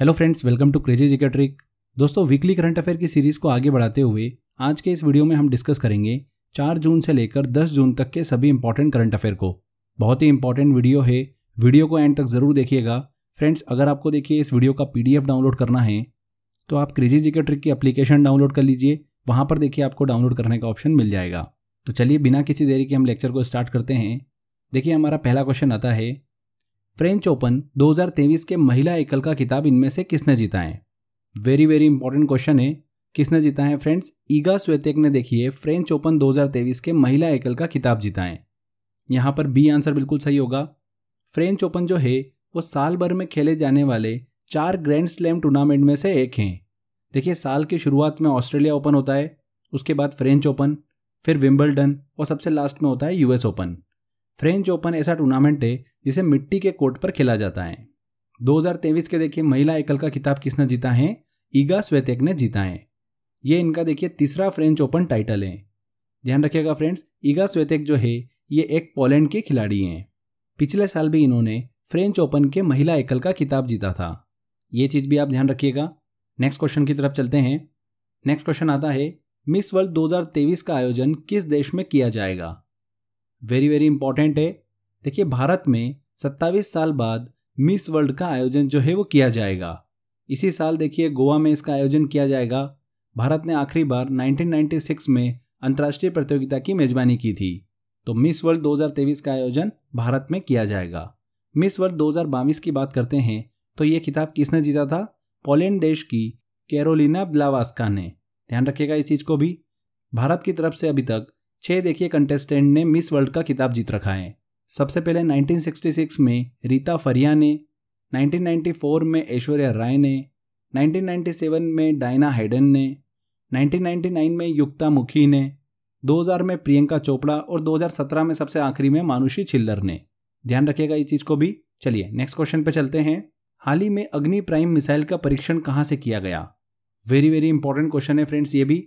hello friends welcome to crazy GK trick trick दोस्तों weekly current affair की series को आगे बढ़ाते हुए आज के इस वीडियो में हम डिस्कस करेंगे 4 जून से लेकर 10 जून तक के सभी इंपॉर्टेंट करंट अफेयर को बहुत ही इंपॉर्टेंट वीडियो है वीडियो को एंड तक जरूर देखिएगा फ्रेंड्स अगर आपको देखिए इस वीडियो का पी डाउनलोड करना है तो आप क्रेजी जिकेट्रिक ट्रिक की अप्लीकेशन डाउनलोड कर लीजिए वहाँ पर देखिए आपको डाउनलोड करने का ऑप्शन मिल जाएगा तो चलिए बिना किसी देरी के हम लेक्चर को स्टार्ट करते हैं देखिए हमारा पहला क्वेश्चन आता है फ्रेंच ओपन 2023 के महिला एकल का खिताब इनमें से किसने जीता है वेरी वेरी इंपॉर्टेंट क्वेश्चन है किसने जीता है फ्रेंड्स ईगा स्वेतेक ने देखिए फ्रेंच ओपन 2023 के महिला एकल का खिताब जीता है यहाँ पर बी आंसर बिल्कुल सही होगा फ्रेंच ओपन जो है वो साल भर में खेले जाने वाले चार ग्रैंड स्लैम टूर्नामेंट में से एक हैं देखिए साल की शुरुआत में ऑस्ट्रेलिया ओपन होता है उसके बाद फ्रेंच ओपन फिर विम्बलडन और सबसे लास्ट में होता है यूएस ओपन फ्रेंच ओपन ऐसा टूर्नामेंट है जिसे मिट्टी के कोर्ट पर खेला जाता है 2023 के देखिए महिला एकल का खिताब किसने जीता है ईगा स्वेतेक ने जीता है ये इनका देखिए तीसरा फ्रेंच ओपन टाइटल है ध्यान रखिएगा फ्रेंड्स ईगा स्वेतेक जो है ये एक पोलैंड के खिलाड़ी हैं पिछले साल भी इन्होंने फ्रेंच ओपन के महिला एकल का खिताब जीता था ये चीज़ भी आप ध्यान रखिएगा नेक्स्ट क्वेश्चन की तरफ चलते हैं नेक्स्ट क्वेश्चन आता है मिस वर्ल्ड 2023 का आयोजन किस देश में किया जाएगा वेरी वेरी इंपॉर्टेंट है देखिए भारत में सत्ताईस साल बाद मिस वर्ल्ड का आयोजन जो है वो किया जाएगा इसी साल देखिए गोवा में इसका आयोजन किया जाएगा भारत ने आखिरी बार 1996 में अंतर्राष्ट्रीय प्रतियोगिता की मेजबानी की थी तो मिस वर्ल्ड 2023 का आयोजन भारत में किया जाएगा मिस वर्ल्ड दो की बात करते हैं तो ये खिताब किसने जीता था पोलैंड देश की कैरोलिना ब्लावास्का ने ध्यान रखिएगा इस चीज़ को भी भारत की तरफ से अभी तक छह देखिए कंटेस्टेंट ने मिस वर्ल्ड का खिताब जीत रखा है सबसे पहले 1966 में रीता फरिया ने 1994 में ऐश्वर्या राय ने 1997 में डायना हेडन ने 1999 में युक्ता मुखी ने 2000 में प्रियंका चोपड़ा और 2017 में सबसे आखिरी में मानुषी छिल्लर ने ध्यान रखिएगा इस चीज़ को भी चलिए नेक्स्ट क्वेश्चन पे चलते हैं हाल ही में अग्नि प्राइम मिसाइल का परीक्षण कहाँ से किया गया वेरी वेरी इंपॉर्टेंट क्वेश्चन है फ्रेंड्स ये भी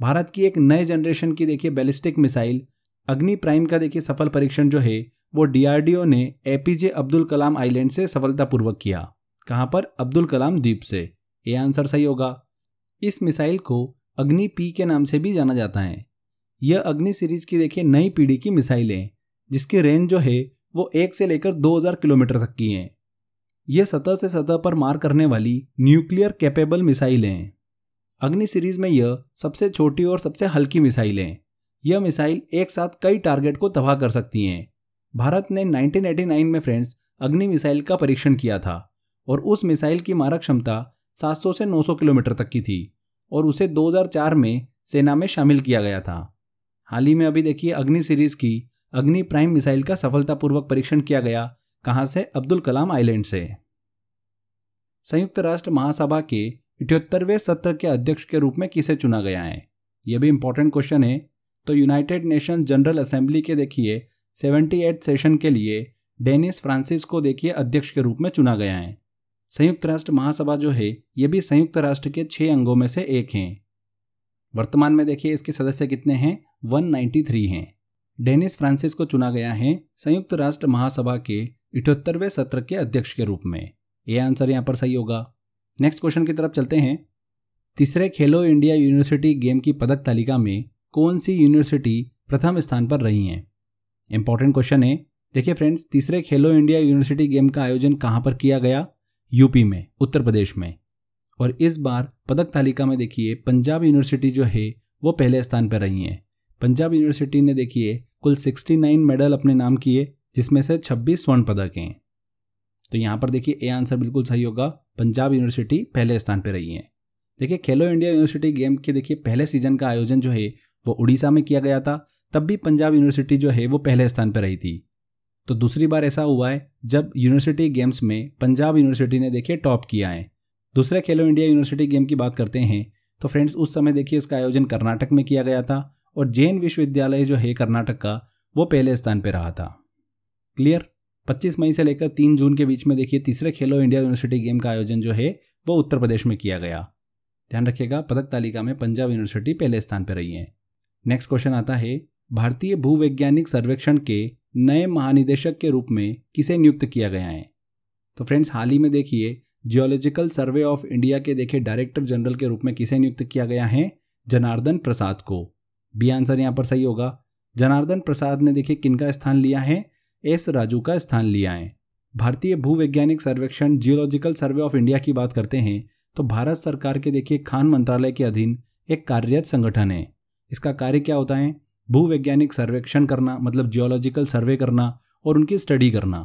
भारत की एक नए जनरेशन की देखिए बैलिस्टिक मिसाइल अग्नि प्राइम का देखिए सफल परीक्षण जो है वो डीआरडीओ ने एपीजे अब्दुल कलाम आइलैंड से सफलतापूर्वक किया कहाँ पर अब्दुल कलाम द्वीप से ये आंसर सही होगा इस मिसाइल को अग्नि पी के नाम से भी जाना जाता है यह अग्नि सीरीज की देखिए नई पीढ़ी की मिसाइलें जिसकी रेंज जो है वो एक से लेकर 2000 किलोमीटर तक की हैं यह सतह से सतह पर मार करने वाली न्यूक्लियर कैपेबल मिसाइलें हैं अग्नि सीरीज में यह सबसे छोटी और सबसे हल्की मिसाइलें यह मिसाइल एक साथ कई टारगेट को तबाह कर सकती हैं भारत ने 1989 में फ्रेंड्स अग्नि मिसाइल का परीक्षण किया था और उस मिसाइल की मारक क्षमता 700 से 900 किलोमीटर तक की थी और उसे 2004 में सेना में शामिल किया गया था हाल ही में अभी देखिए अग्नि सीरीज की अग्नि प्राइम मिसाइल का सफलतापूर्वक परीक्षण किया गया कहाँ से अब्दुल कलाम आइलैंड से संयुक्त राष्ट्र महासभा के इटहत्तरवें सत्र के अध्यक्ष के रूप में किसे चुना गया है यह भी इंपॉर्टेंट क्वेश्चन है तो यूनाइटेड नेशन जनरल असेंबली के देखिए 78 सेशन के लिए डेनिस फ्रांसिस को देखिए अध्यक्ष के रूप में चुना गया है संयुक्त राष्ट्र महासभा जो है ये भी संयुक्त राष्ट्र के छः अंगों में से एक हैं वर्तमान में देखिए इसके सदस्य कितने हैं 193 हैं डेनिस फ्रांसिस को चुना गया है संयुक्त राष्ट्र महासभा के इठहत्तरवें सत्र के अध्यक्ष के रूप में ये आंसर यहाँ पर सही होगा नेक्स्ट क्वेश्चन की तरफ चलते हैं तीसरे खेलो इंडिया यूनिवर्सिटी गेम की पदक तालिका में कौन सी यूनिवर्सिटी प्रथम स्थान पर रही हैं इंपॉर्टेंट क्वेश्चन है देखिए फ्रेंड्स तीसरे खेलो इंडिया यूनिवर्सिटी गेम का आयोजन कहाँ पर किया गया यूपी में उत्तर प्रदेश में और इस बार पदक तालिका में देखिए पंजाब यूनिवर्सिटी जो है वो पहले स्थान पर रही हैं पंजाब यूनिवर्सिटी ने देखिए कुल 69 मेडल अपने नाम किए जिसमें से 26 स्वर्ण पदक हैं तो यहाँ पर देखिए ए आंसर बिल्कुल सही होगा पंजाब यूनिवर्सिटी पहले स्थान पर रही है देखिए खेलो इंडिया यूनिवर्सिटी गेम के देखिए पहले सीजन का आयोजन जो है वो उड़ीसा में किया गया था तब भी पंजाब यूनिवर्सिटी जो है वो पहले स्थान पर रही थी तो दूसरी बार ऐसा हुआ है जब यूनिवर्सिटी गेम्स में पंजाब यूनिवर्सिटी ने देखिए टॉप किया है दूसरे खेलो इंडिया यूनिवर्सिटी गेम की बात करते हैं तो फ्रेंड्स उस समय देखिए इसका आयोजन कर्नाटक में किया गया था और जैन विश्वविद्यालय जो है कर्नाटक का वो पहले स्थान पर रहा था क्लियर 25 मई से लेकर 3 जून के बीच में देखिए तीसरे खेलो इंडिया यूनिवर्सिटी गेम का आयोजन जो है वो उत्तर प्रदेश में किया गया ध्यान रखिएगा पदक तालिका में पंजाब यूनिवर्सिटी पहले स्थान पर रही है नेक्स्ट क्वेश्चन आता है भारतीय भूवैज्ञानिक सर्वेक्षण के नए महानिदेशक के रूप में किसे नियुक्त किया गया है तो फ्रेंड्स हाल ही में देखिए जियोलॉजिकल सर्वे ऑफ इंडिया के देखे डायरेक्टर जनरल के रूप में किसे नियुक्त किया गया है जनार्दन प्रसाद को बी आंसर यहाँ पर सही होगा जनार्दन प्रसाद ने देखिए किनका स्थान लिया है एस राजू का स्थान लिया है भारतीय भूवैज्ञानिक सर्वेक्षण जियोलॉजिकल सर्वे ऑफ इंडिया की बात करते हैं तो भारत सरकार के देखिए खान मंत्रालय के अधीन एक कार्यरत संगठन है इसका कार्य क्या होता है भूवैज्ञानिक सर्वेक्षण करना मतलब जियोलॉजिकल सर्वे करना और उनकी स्टडी करना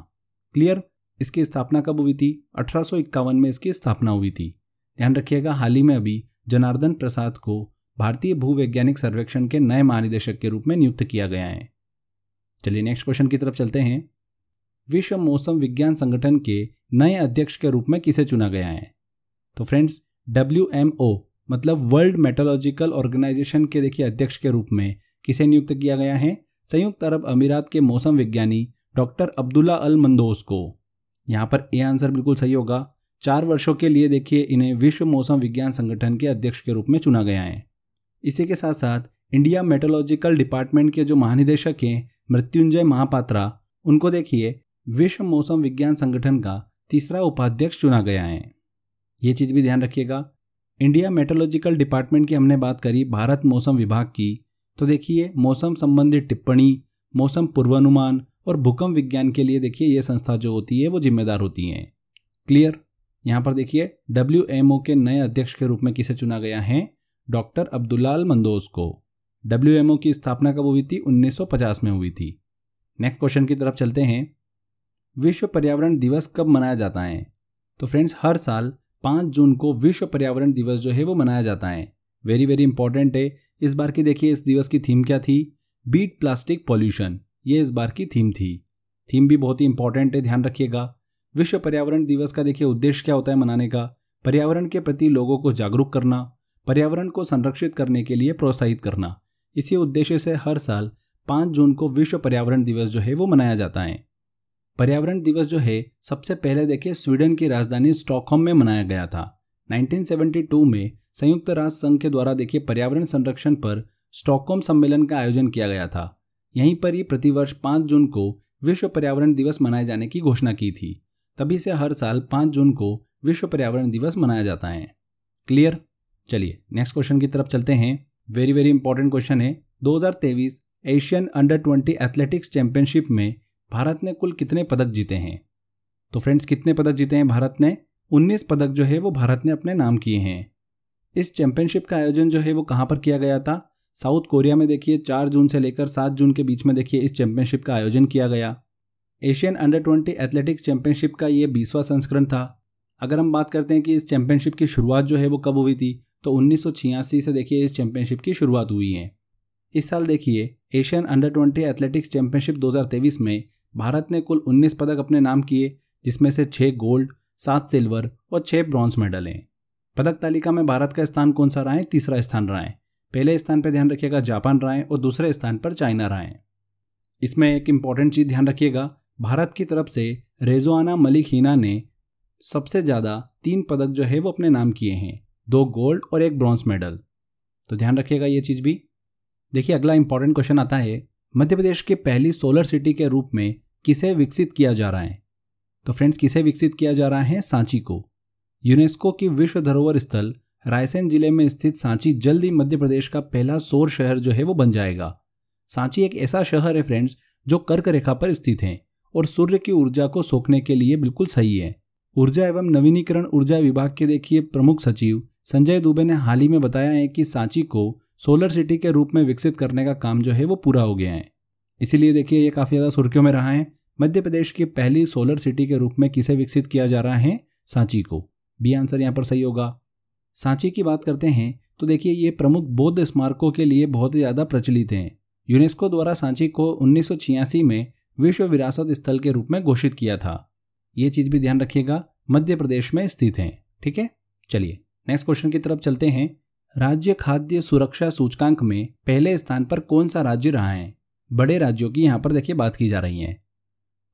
क्लियर इसकी स्थापना कब हुई थी अठारह में इसकी स्थापना हुई थी ध्यान रखिएगा हाल ही में अभी जनार्दन प्रसाद को भारतीय भूवैज्ञानिक सर्वेक्षण के नए महानिदेशक के रूप में नियुक्त किया गया है चलिए नेक्स्ट क्वेश्चन की तरफ चलते हैं विश्व मौसम विज्ञान संगठन के नए अध्यक्ष के रूप में किसे चुना गया है तो फ्रेंड्स डब्ल्यू मतलब वर्ल्ड मेटोलॉजिकल ऑर्गेनाइजेशन के देखिए अध्यक्ष के रूप में किसे नियुक्त किया गया है संयुक्त अरब अमीरात के मौसम विज्ञानी डॉक्टर अब्दुल्ला अल मंदोस को यहाँ पर ए आंसर बिल्कुल सही होगा चार वर्षों के लिए देखिए इन्हें विश्व मौसम विज्ञान संगठन के अध्यक्ष के रूप में चुना गया है इसी के साथ साथ इंडिया मेटोलॉजिकल डिपार्टमेंट के जो महानिदेशक हैं मृत्युंजय महापात्रा उनको देखिए विश्व मौसम विज्ञान संगठन का तीसरा उपाध्यक्ष चुना गया है ये चीज़ भी ध्यान रखिएगा इंडिया मेटोलॉजिकल डिपार्टमेंट की हमने बात करी भारत मौसम विभाग की तो देखिए मौसम संबंधी टिप्पणी मौसम पूर्वानुमान और भूकंप विज्ञान के लिए देखिए ये संस्था जो होती है वो जिम्मेदार होती हैं क्लियर यहाँ पर देखिए डब्ल्यू के नए अध्यक्ष के रूप में किसे चुना गया है डॉक्टर अब्दुल्लाल मंदोज को डब्ल्यू की स्थापना कब हुई थी उन्नीस में हुई थी नेक्स्ट क्वेश्चन की तरफ चलते हैं विश्व पर्यावरण दिवस कब मनाया जाता है तो फ्रेंड्स हर साल पाँच जून को विश्व पर्यावरण दिवस जो है वो मनाया जाता है वेरी वेरी इंपॉर्टेंट है इस बार की देखिए इस दिवस की थीम क्या थी बीट प्लास्टिक पॉल्यूशन ये इस बार की थीम थी थीम भी बहुत ही इंपॉर्टेंट है ध्यान रखिएगा विश्व पर्यावरण दिवस का देखिए उद्देश्य क्या होता है मनाने का पर्यावरण के प्रति लोगों को जागरूक करना पर्यावरण को संरक्षित करने के लिए प्रोत्साहित करना इसी उद्देश्य से हर साल पाँच जून को विश्व पर्यावरण दिवस जो है वो मनाया जाता है पर्यावरण दिवस जो है सबसे पहले देखिए स्वीडन की राजधानी स्टॉकहोम में मनाया गया था 1972 में संयुक्त राष्ट्र संघ के द्वारा देखिए पर्यावरण संरक्षण पर स्टॉकहोम सम्मेलन का आयोजन किया गया था यहीं पर ही प्रतिवर्ष पाँच जून को विश्व पर्यावरण दिवस मनाए जाने की घोषणा की थी तभी से हर साल पाँच जून को विश्व पर्यावरण दिवस मनाया जाता है क्लियर चलिए नेक्स्ट क्वेश्चन की तरफ चलते हैं वेरी वेरी इंपॉर्टेंट क्वेश्चन है 2023 एशियन अंडर 20 एथलेटिक्स चैंपियनशिप में भारत ने कुल कितने पदक जीते हैं तो फ्रेंड्स कितने पदक जीते हैं भारत ने 19 पदक जो है वो भारत ने अपने नाम किए हैं इस चैंपियनशिप का आयोजन जो है वो कहाँ पर किया गया था साउथ कोरिया में देखिए चार जून से लेकर सात जून के बीच में देखिए इस चैंपियनशिप का आयोजन किया गया Asian under twenty athletics championship का ये बीसवा संस्करण था अगर हम बात करते हैं कि इस चैंपियनशिप की शुरुआत जो है वो कब हुई थी तो उन्नीस से देखिए इस चैंपियनशिप की शुरुआत हुई है इस साल देखिए Asian under twenty athletics championship दो में भारत ने कुल 19 पदक अपने नाम किए जिसमें से छः गोल्ड सात सिल्वर और छः ब्रॉन्ज मेडल हैं पदक तालिका में भारत का स्थान कौन सा रहा है तीसरा स्थान रहा है पहले स्थान पर ध्यान रखिएगा जापान रहा है और दूसरे स्थान पर चाइना रहा है इसमें एक इम्पॉर्टेंट चीज़ ध्यान रखिएगा भारत की तरफ से रेजोआना मलिक हीना ने सबसे ज़्यादा तीन पदक जो है वो अपने नाम किए हैं दो गोल्ड और एक ब्रॉन्ज मेडल तो ध्यान रखिएगा ये चीज़ भी देखिए अगला इंपॉर्टेंट क्वेश्चन आता है मध्य प्रदेश की पहली सोलर सिटी के रूप में किसे विकसित किया जा रहा है तो फ्रेंड्स किसे विकसित किया जा रहा है सांची को यूनेस्को की विश्व धरोहर स्थल रायसेन जिले में स्थित सांची जल्द ही मध्य प्रदेश का पहला सोर शहर जो है वो बन जाएगा सांची एक ऐसा शहर है फ्रेंड्स जो कर्क रेखा पर स्थित है और सूर्य की ऊर्जा को सोखने के लिए बिल्कुल सही है ऊर्जा एवं नवीनीकरण ऊर्जा विभाग के देखिए प्रमुख सचिव संजय दुबे ने हाल ही में बताया है कि सांची को सोलर सिटी के रूप में विकसित करने का काम जो है वो पूरा हो गया है इसीलिए देखिए ये काफ़ी ज़्यादा सुर्खियों में रहा है मध्य प्रदेश की पहली सोलर सिटी के रूप में किसे विकसित किया जा रहा है सांची को बी आंसर यहाँ पर सही होगा सांची की बात करते हैं तो देखिए ये प्रमुख बौद्ध स्मारकों के लिए बहुत ही ज़्यादा प्रचलित हैं यूनेस्को द्वारा सांची को उन्नीस में विश्व विरासत स्थल के रूप में घोषित किया था ये चीज़ भी ध्यान रखिएगा मध्य प्रदेश में स्थित हैं ठीक है चलिए नेक्स्ट क्वेश्चन की तरफ चलते हैं राज्य खाद्य सुरक्षा सूचकांक में पहले स्थान पर कौन सा राज्य रहा है बड़े राज्यों की यहाँ पर देखिए बात की जा रही है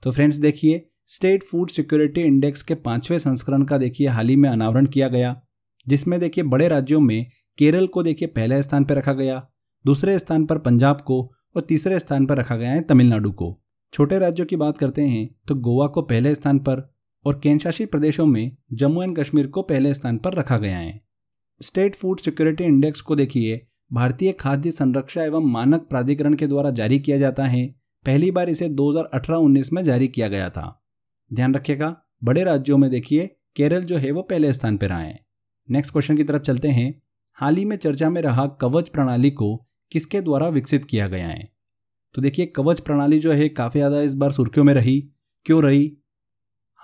तो फ्रेंड्स देखिए स्टेट फूड सिक्योरिटी इंडेक्स के पांचवें संस्करण का देखिए हाल ही में अनावरण किया गया जिसमें देखिए बड़े राज्यों में केरल को देखिए पहले स्थान पर रखा गया दूसरे स्थान पर पंजाब को और तीसरे स्थान पर रखा गया है तमिलनाडु को छोटे राज्यों की बात करते हैं तो गोवा को पहले स्थान पर और केंद्रशासित प्रदेशों में जम्मू एंड कश्मीर को पहले स्थान पर रखा गया है स्टेट फूड सिक्योरिटी इंडेक्स को देखिए भारतीय खाद्य संरक्षा एवं मानक प्राधिकरण के द्वारा जारी किया जाता है पहली बार इसे 2018-19 में जारी किया गया था ध्यान रखिएगा बड़े राज्यों में देखिए केरल जो है वो पहले स्थान पर आए नेक्स्ट क्वेश्चन की तरफ चलते हैं हाल ही में चर्चा में रहा कवच प्रणाली को किसके द्वारा विकसित किया गया है तो देखिए कवच प्रणाली जो है काफ़ी ज़्यादा इस बार सुर्खियों में रही क्यों रही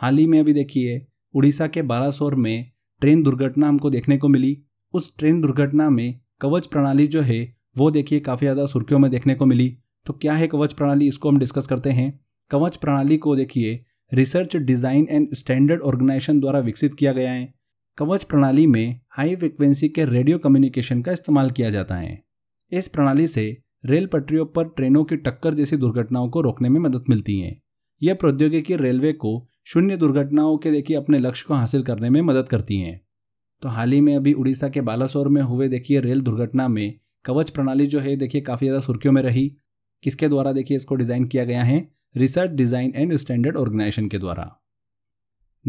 हाल ही में अभी देखिए उड़ीसा के बालासोर में ट्रेन दुर्घटना हमको देखने को मिली उस ट्रेन दुर्घटना में कवच प्रणाली जो है वो देखिए काफ़ी ज़्यादा सुर्खियों में देखने को मिली तो क्या है कवच प्रणाली इसको हम डिस्कस करते हैं कवच प्रणाली को देखिए research design and standard organization द्वारा विकसित किया गया है कवच प्रणाली में हाई फ्रिक्वेंसी के रेडियो कम्युनिकेशन का इस्तेमाल किया जाता है इस प्रणाली से रेल पटरियों पर ट्रेनों की टक्कर जैसी दुर्घटनाओं को रोकने में मदद मिलती है यह प्रौद्योगिकी रेलवे को शून्य दुर्घटनाओं के देखिए अपने लक्ष्य को हासिल करने में मदद करती हैं तो हाल ही में अभी उड़ीसा के बालासोर में हुए देखिए रेल दुर्घटना में कवच प्रणाली जो है देखिए काफ़ी ज़्यादा सुर्खियों में रही किसके द्वारा देखिए इसको डिज़ाइन किया गया है research design and standard organization के द्वारा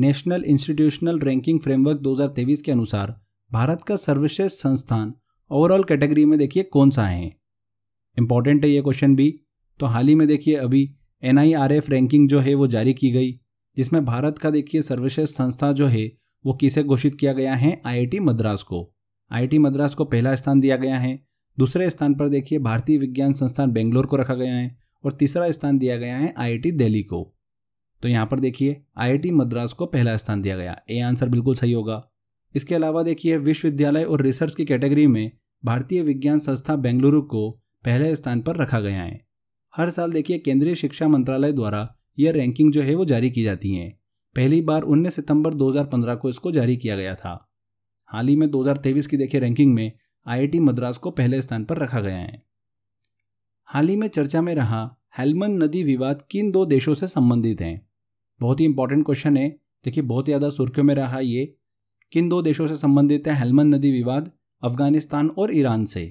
नेशनल इंस्टीट्यूशनल रैंकिंग फ्रेमवर्क 2023 के अनुसार भारत का सर्वश्रेष्ठ संस्थान ओवरऑल कैटेगरी में देखिए कौन सा है इंपॉर्टेंट है ये क्वेश्चन भी तो हाल ही में देखिए अभी एन रैंकिंग जो है वो जारी की गई जिसमें भारत का देखिए सर्वश्रेष्ठ संस्था जो है वो किसे घोषित किया गया है आईआईटी मद्रास को आईआईटी मद्रास को पहला स्थान दिया गया है दूसरे स्थान पर देखिए भारतीय विज्ञान संस्थान बेंगलोर को रखा गया है और तीसरा स्थान दिया गया है आईआईटी दिल्ली को तो यहाँ पर देखिए आईआईटी मद्रास को पहला स्थान दिया गया ए आंसर बिल्कुल सही होगा इसके अलावा देखिए विश्वविद्यालय और रिसर्च की कैटेगरी में भारतीय विज्ञान संस्था बेंगलुरु को पहले स्थान पर रखा गया है हर साल देखिए केंद्रीय शिक्षा मंत्रालय द्वारा यह रैंकिंग जो है वो जारी की जाती है पहली बार 19 सितंबर 2015 को इसको जारी किया गया था हाल ही में 2023 की देखिए रैंकिंग में आईआईटी मद्रास को पहले स्थान पर रखा गया है हाल ही में चर्चा में रहा हेलमन नदी विवाद किन दो देशों से संबंधित हैं बहुत ही इंपॉर्टेंट क्वेश्चन है देखिए बहुत ज़्यादा सुर्खियों में रहा ये किन दो देशों से संबंधित है हेलमन नदी विवाद अफगानिस्तान और ईरान से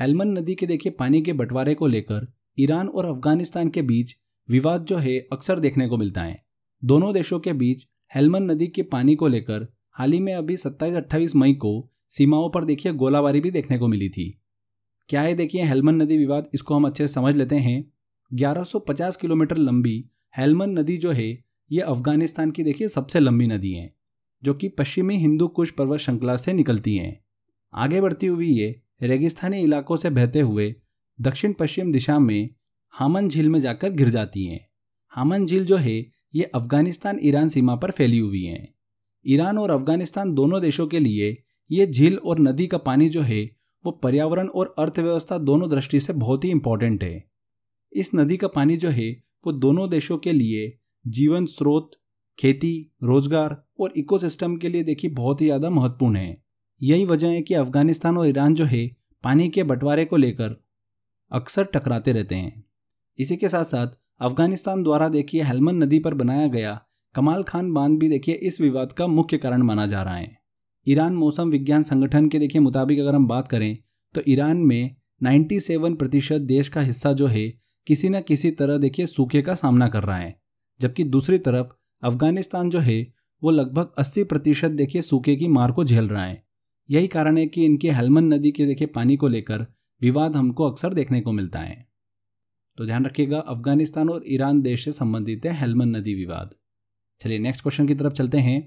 हेलमन नदी के देखिए पानी के बंटवारे को लेकर ईरान और अफगानिस्तान के बीच विवाद जो है अक्सर देखने को मिलता है दोनों देशों के बीच हेलमन नदी के पानी को लेकर हाल ही में अभी 27-28 मई को सीमाओं पर देखिए गोलाबारी भी देखने को मिली थी क्या है देखिए हेलमन नदी विवाद इसको हम अच्छे से समझ लेते हैं 1150 किलोमीटर लंबी हेलमन नदी जो है ये अफगानिस्तान की देखिए सबसे लंबी नदी है जो कि पश्चिमी हिंदू कुश पर्वत श्रृंखला से निकलती हैं आगे बढ़ती हुई ये रेगिस्तानी इलाकों से बहते हुए दक्षिण पश्चिम दिशा में हामन झील में जाकर गिर जाती हैं हामन झील जो है ये अफगानिस्तान ईरान सीमा पर फैली हुई हैं ईरान और अफगानिस्तान दोनों देशों के लिए ये झील और नदी का पानी जो है वो पर्यावरण और अर्थव्यवस्था दोनों दृष्टि से बहुत ही इंपॉर्टेंट है इस नदी का पानी जो है वो दोनों देशों के लिए जीवन स्रोत खेती रोजगार और इकोसिस्टम के लिए देखिए बहुत ही ज़्यादा महत्वपूर्ण है यही वजह है कि अफगानिस्तान और ईरान जो है पानी के बंटवारे को लेकर अक्सर टकराते रहते हैं इसी के साथ साथ अफगानिस्तान द्वारा देखिए हेलमन नदी पर बनाया गया कमाल खान बांध भी देखिए इस विवाद का मुख्य कारण माना जा रहा है ईरान मौसम विज्ञान संगठन के देखिए मुताबिक अगर हम बात करें तो ईरान में 97 प्रतिशत देश का हिस्सा जो है किसी न किसी तरह देखिए सूखे का सामना कर रहा है जबकि दूसरी तरफ अफगानिस्तान जो है वो लगभग 80 प्रतिशत देखिए सूखे की मार को झेल रहा है यही कारण है कि इनके हेलमन नदी के देखिए पानी को लेकर विवाद हमको अक्सर देखने को मिलता है तो ध्यान रखिएगा अफगानिस्तान और ईरान देश से संबंधित है हेलमन नदी विवाद चलिए नेक्स्ट क्वेश्चन की तरफ चलते हैं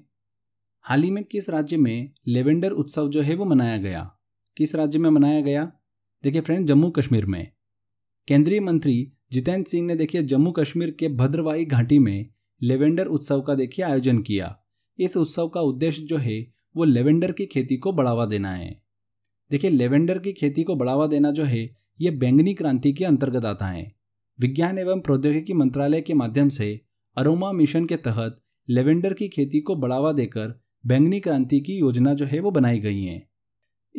हाल ही में किस राज्य में लेवेंडर उत्सव जो है वो मनाया गया किस राज्य में मनाया गया देखिए फ्रेंड जम्मू कश्मीर में केंद्रीय मंत्री जितेंद्र सिंह ने देखिए जम्मू कश्मीर के भद्रवाही घाटी में लेवेंडर उत्सव का देखिए आयोजन किया इस उत्सव का उद्देश्य जो है वो लेवेंडर की खेती को बढ़ावा देना है देखिए लेवेंडर की खेती को बढ़ावा देना जो है ये बैंगनी क्रांति के अंतर्गत आता है विज्ञान एवं प्रौद्योगिकी मंत्रालय के माध्यम से अरोमा मिशन के तहत लेवेंडर की खेती को बढ़ावा देकर बैंगनी क्रांति की योजना जो है वो बनाई गई है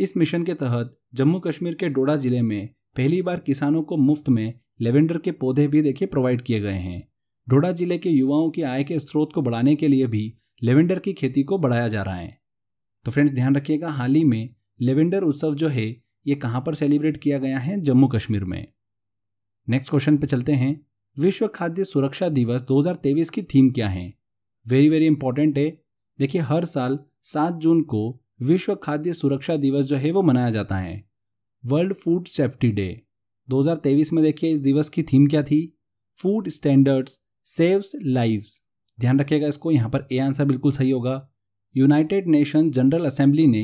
इस मिशन के तहत जम्मू कश्मीर के डोडा जिले में पहली बार किसानों को मुफ्त में लेवेंडर के पौधे भी देखे प्रोवाइड किए गए हैं डोडा जिले के युवाओं की आय के स्रोत को बढ़ाने के लिए भी लेवेंडर की खेती को बढ़ाया जा रहा है तो फ्रेंड्स ध्यान रखिएगा हाल ही में लेवेंडर उत्सव जो है ये कहाँ पर सेलिब्रेट किया गया है जम्मू कश्मीर में नेक्स्ट क्वेश्चन पे चलते हैं विश्व खाद्य सुरक्षा दिवस 2023 की थीम क्या है वेरी वेरी इंपॉर्टेंट है देखिए हर साल सात जून को विश्व खाद्य सुरक्षा दिवस जो है वो मनाया जाता है वर्ल्ड फूड सेफ्टी डे 2023 में देखिए इस दिवस की थीम क्या थी फूड स्टैंडर्ड्स सेव्स लाइव्स ध्यान रखिएगा इसको यहाँ पर ए आंसर बिल्कुल सही होगा यूनाइटेड नेशन जनरल असेंबली ने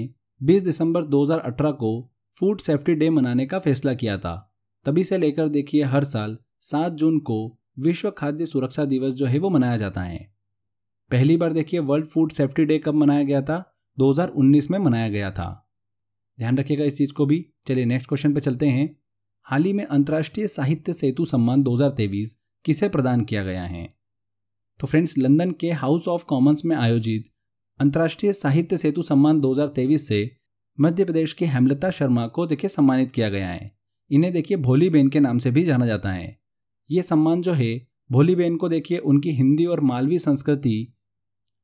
20 दिसंबर 2018 को फूड सेफ्टी डे मनाने का फैसला किया था तभी से लेकर देखिए हर साल सात जून को विश्व खाद्य सुरक्षा दिवस जो है वो मनाया जाता है पहली बार देखिए वर्ल्ड फूड सेफ्टी डे कब मनाया गया था 2019 में मनाया गया था ध्यान रखिएगा इस चीज़ को भी चलिए नेक्स्ट क्वेश्चन पर चलते हैं हाल ही में अंतर्राष्ट्रीय साहित्य सेतु सम्मान 2023 किसे प्रदान किया गया है तो फ्रेंड्स लंदन के हाउस ऑफ कॉमन्स में आयोजित अंतर्राष्ट्रीय साहित्य सेतु सम्मान 2023 से मध्य प्रदेश के हेमलता शर्मा को देखिए सम्मानित किया गया है इन्हें देखिए भोली बहन के नाम से भी जाना जाता है ये सम्मान जो है भोली बहन को देखिए उनकी हिंदी और मालवी संस्कृति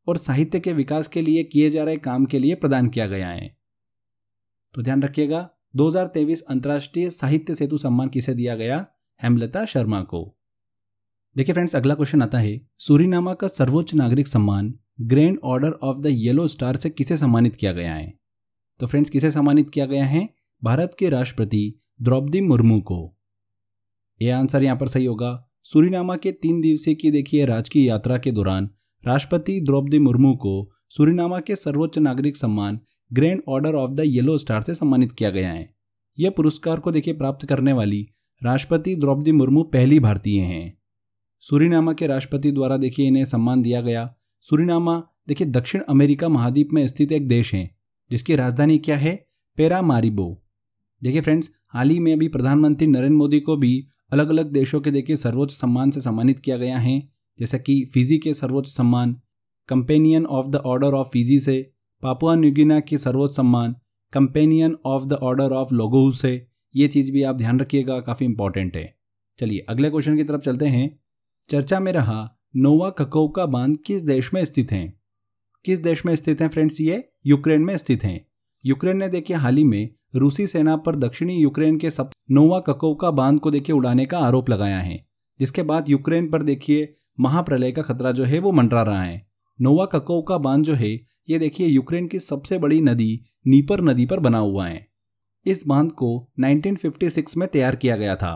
और साहित्य के विकास के लिए किए जा रहे काम के लिए प्रदान किया गया है तो ध्यान रखिएगा 2023 अंतर्राष्ट्रीय साहित्य सेतु सम्मान किसे दिया गया हेमलता शर्मा को देखिए फ्रेंड्स अगला क्वेश्चन आता है सूरीनामा का सर्वोच्च नागरिक सम्मान Grand Order of the Yellow Star से किसे सम्मानित किया गया है तो फ्रेंड्स किसे सम्मानित किया गया है भारत के राष्ट्रपति द्रौपदी मुर्मू को यह आंसर यहां पर सही होगा सूरीनामा के तीन दिवसीय की देखिए राजकीय यात्रा के दौरान राष्ट्रपति द्रौपदी मुर्मू को सूरीनामा के सर्वोच्च नागरिक सम्मान Grand Order of the Yellow Star से सम्मानित किया गया है यह पुरस्कार को देखिए प्राप्त करने वाली राष्ट्रपति द्रौपदी मुर्मू पहली भारतीय हैं सूरीनामा के राष्ट्रपति द्वारा देखिए इन्हें सम्मान दिया गया सूरीनामा देखिए दक्षिण अमेरिका महाद्वीप में स्थित एक देश है जिसकी राजधानी क्या है पेरा मारिबो देखिए फ्रेंड्स हाल ही में अभी प्रधानमंत्री नरेंद्र मोदी को भी अलग अलग देशों के देखे सर्वोच्च सम्मान से सम्मानित किया गया है जैसा कि फिजी के सर्वोच्च सम्मान Companion of the Order of Fiji से पापुआ न्यूगिना के सर्वोच्च सम्मान Companion of the Order of Logohu से ये चीज़ भी आप ध्यान रखिएगा काफ़ी इंपॉर्टेंट है चलिए अगले क्वेश्चन की तरफ चलते हैं चर्चा में रहा नोवा ककोव का बांध किस देश में स्थित हैं किस देश में स्थित हैं फ्रेंड्स ये यूक्रेन में स्थित हैं यूक्रेन ने देखिए हाल ही में रूसी सेना पर दक्षिणी यूक्रेन के सब नोवा ककोवका बांध को देखिए उड़ाने का आरोप लगाया है जिसके बाद यूक्रेन पर देखिए महाप्रलय का खतरा जो है वो मंडरा रहा है नोवा ककोवका बांध जो है ये देखिए यूक्रेन की सबसे बड़ी नदी नीपर नदी पर बना हुआ है इस बांध को 1956 में तैयार किया गया था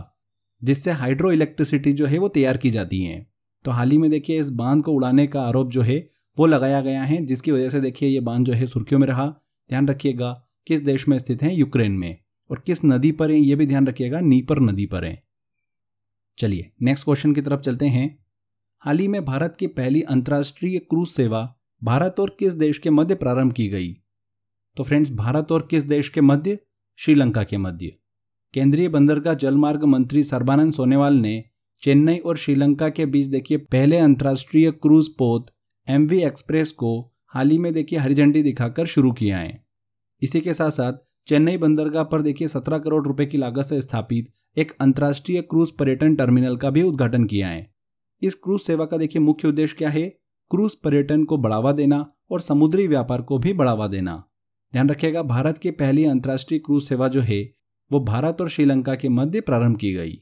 जिससे हाइड्रो इलेक्ट्रिसिटी जो है वो तैयार की जाती है तो हाल ही में देखिए इस बांध को उड़ाने का आरोप जो है वो लगाया गया है जिसकी वजह से देखिए ये बांध जो है सुर्खियों में रहा ध्यान रखिएगा किस देश में स्थित हैं यूक्रेन में और किस नदी पर हैं ये भी ध्यान रखिएगा नीपर नदी पर हैं चलिए नेक्स्ट क्वेश्चन की तरफ चलते हैं हाल ही में भारत की पहली अंतर्राष्ट्रीय क्रूज सेवा भारत और किस देश के मध्य प्रारंभ की गई तो फ्रेंड्स भारत और किस देश के मध्य श्रीलंका के मध्य केंद्रीय बंदरगाह जलमार्ग मंत्री सर्बानंद सोनेवाल ने चेन्नई और श्रीलंका के बीच देखिए पहले अंतर्राष्ट्रीय क्रूज पोत एम एक्सप्रेस को हाल ही में देखिए हरी झंडी दिखाकर शुरू किया है इसी के साथ साथ चेन्नई बंदरगाह पर देखिए सत्रह करोड़ रुपए की लागत से स्थापित एक अंतर्राष्ट्रीय क्रूज पर्यटन टर्मिनल का भी उद्घाटन किया है इस क्रूज सेवा का देखिए मुख्य उद्देश्य क्या है क्रूज पर्यटन को बढ़ावा देना और समुद्री व्यापार को भी बढ़ावा देना ध्यान रखिएगा भारत की पहली अंतर्राष्ट्रीय क्रूज सेवा जो है वो भारत और श्रीलंका के मध्य प्रारंभ की गई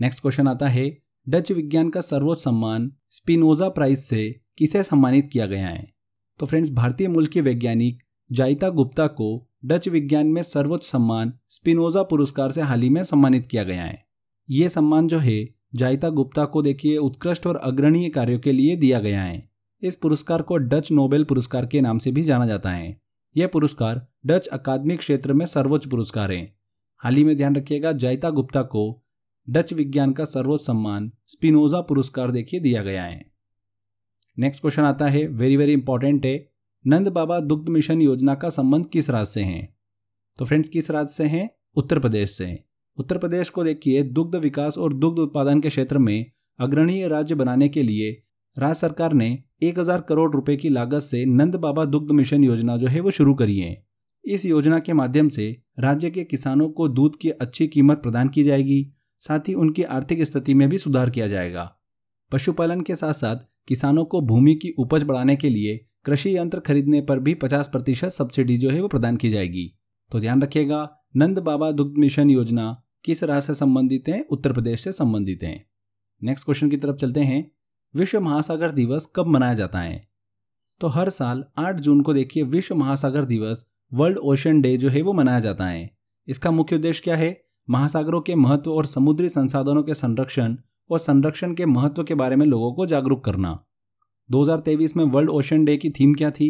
नेक्स्ट क्वेश्चन आता है डच विज्ञान का सर्वोच्च सम्मान स्पिनोजा प्राइज से किसे सम्मानित किया गया है तो फ्रेंड्स भारतीय मूल के वैज्ञानिक जाइता गुप्ता को डच विज्ञान में सर्वोच्च सम्मान स्पिनोजा पुरस्कार से हाल ही में सम्मानित किया गया है ये सम्मान जो है जाइता गुप्ता को देखिए उत्कृष्ट और अग्रणीय कार्यों के लिए दिया गया है इस पुरस्कार को डच नोबेल पुरस्कार के नाम से भी जाना जाता है यह पुरस्कार डच अकादमिक क्षेत्र में सर्वोच्च पुरस्कार है हाल ही में ध्यान रखिएगा जाइता गुप्ता को डच विज्ञान का सर्वोच्च सम्मान स्पिनोजा पुरस्कार देखिए दिया गया है नेक्स्ट क्वेश्चन आता है वेरी वेरी इंपॉर्टेंट है नंद बाबा दुग्ध मिशन योजना का संबंध किस राज्य से है तो फ्रेंड्स किस राज्य से है उत्तर प्रदेश से उत्तर प्रदेश को देखिए दुग्ध विकास और दुग्ध उत्पादन के क्षेत्र में अग्रणीय राज्य बनाने के लिए राज्य सरकार ने एक हजार करोड़ रुपए की लागत से नंद बाबा दुग्ध मिशन योजना जो है वो शुरू करी है इस योजना के माध्यम से राज्य के किसानों को दूध की अच्छी कीमत प्रदान की जाएगी साथ ही उनकी आर्थिक स्थिति में भी सुधार किया जाएगा पशुपालन के साथ साथ किसानों को भूमि की उपज बढ़ाने के लिए कृषि यंत्र खरीदने पर भी पचास प्रतिशत सब्सिडी जो है वो प्रदान की जाएगी तो ध्यान रखिएगा नंद बाबा दुग्ध मिशन योजना किस राह से संबंधित है उत्तर प्रदेश से संबंधित है नेक्स्ट क्वेश्चन की तरफ चलते हैं विश्व महासागर दिवस कब मनाया जाता है तो हर साल 8 जून को देखिए विश्व महासागर दिवस वर्ल्ड ओशन डे जो है वो मनाया जाता है इसका मुख्य उद्देश्य क्या है महासागरों के महत्व और समुद्री संसाधनों के संरक्षण और संरक्षण के महत्व के बारे में लोगों को जागरूक करना 2023 में वर्ल्ड ओशन डे की थीम क्या थी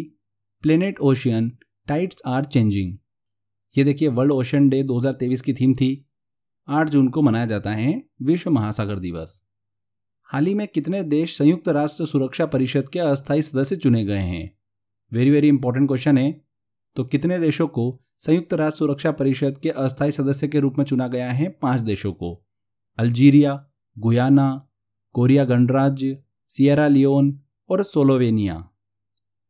planet ocean tides are changing ये देखिए वर्ल्ड ओशन डे 2023 की थीम थी 8 जून को मनाया जाता है विश्व महासागर दिवस हाल ही में कितने देश संयुक्त राष्ट्र सुरक्षा परिषद के अस्थायी सदस्य चुने गए हैं वेरी वेरी इंपॉर्टेंट क्वेश्चन है तो कितने देशों को संयुक्त राष्ट्र सुरक्षा परिषद के अस्थायी सदस्य के रूप में चुना गया है पांच देशों को अल्जीरिया गुयाना कोरिया गणराज्य सियरा लियोन और सोलोवेनिया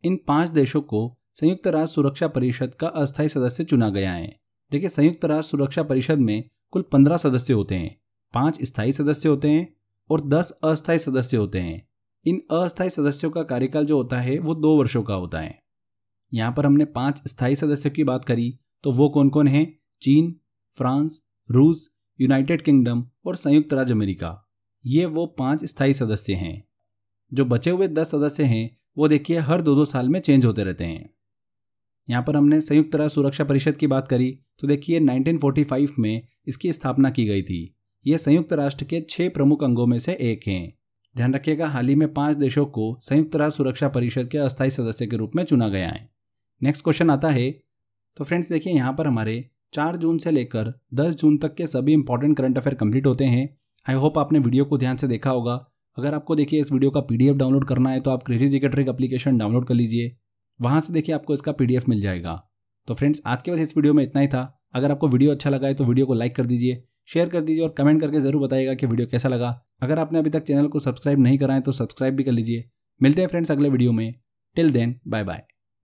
इन पांच देशों को संयुक्त राष्ट्र सुरक्षा परिषद का अस्थायी सदस्य चुना गया है देखिए संयुक्त राष्ट्र सुरक्षा परिषद में कुल पंद्रह सदस्य होते हैं पांच स्थायी सदस्य होते हैं और दस अस्थायी सदस्य होते हैं इन अस्थायी सदस्यों का कार्यकाल जो होता है वो दो वर्षों का होता है यहाँ पर हमने पांच स्थायी सदस्यों की बात करी तो वो कौन कौन है चीन फ्रांस रूस यूनाइटेड किंगडम और संयुक्त राज्य अमेरिका ये वो पांच स्थायी सदस्य हैं जो बचे हुए दस सदस्य हैं वो देखिए हर दो दो साल में चेंज होते रहते हैं यहाँ पर हमने संयुक्त राष्ट्र सुरक्षा परिषद की बात करी तो देखिए 1945 में इसकी स्थापना की गई थी ये संयुक्त राष्ट्र के छः प्रमुख अंगों में से एक हैं ध्यान रखिएगा हाल ही में पांच देशों को संयुक्त राष्ट्र सुरक्षा परिषद के अस्थायी सदस्य के रूप में चुना गया है नेक्स्ट क्वेश्चन आता है तो फ्रेंड्स देखिए यहाँ पर हमारे चार जून से लेकर दस जून तक के सभी इंपॉर्टेंट करंट अफेयर कंप्लीट होते हैं आई होप आपने वीडियो को ध्यान से देखा होगा अगर आपको देखिए इस वीडियो का पी डाउनलोड करना है तो आप क्रेजी जिकेट ट्रिक अपलीकेशन डाउनलोड कर लीजिए वहाँ से देखिए आपको इसका पी मिल जाएगा तो फ्रेंड्स आज के बस इस वीडियो में इतना ही था अगर आपको वीडियो अच्छा लगा है तो वीडियो को लाइक कर दीजिए शेयर कर दीजिए और कमेंट करके ज़रूर बताइएगा कि वीडियो कैसा लगा अगर आपने अभी तक चैनल को सब्सक्राइब नहीं करा है तो सब्सक्राइब भी कर लीजिए मिलते हैं फ्रेंड्स अगले वीडियो में टिल देन बाय बाय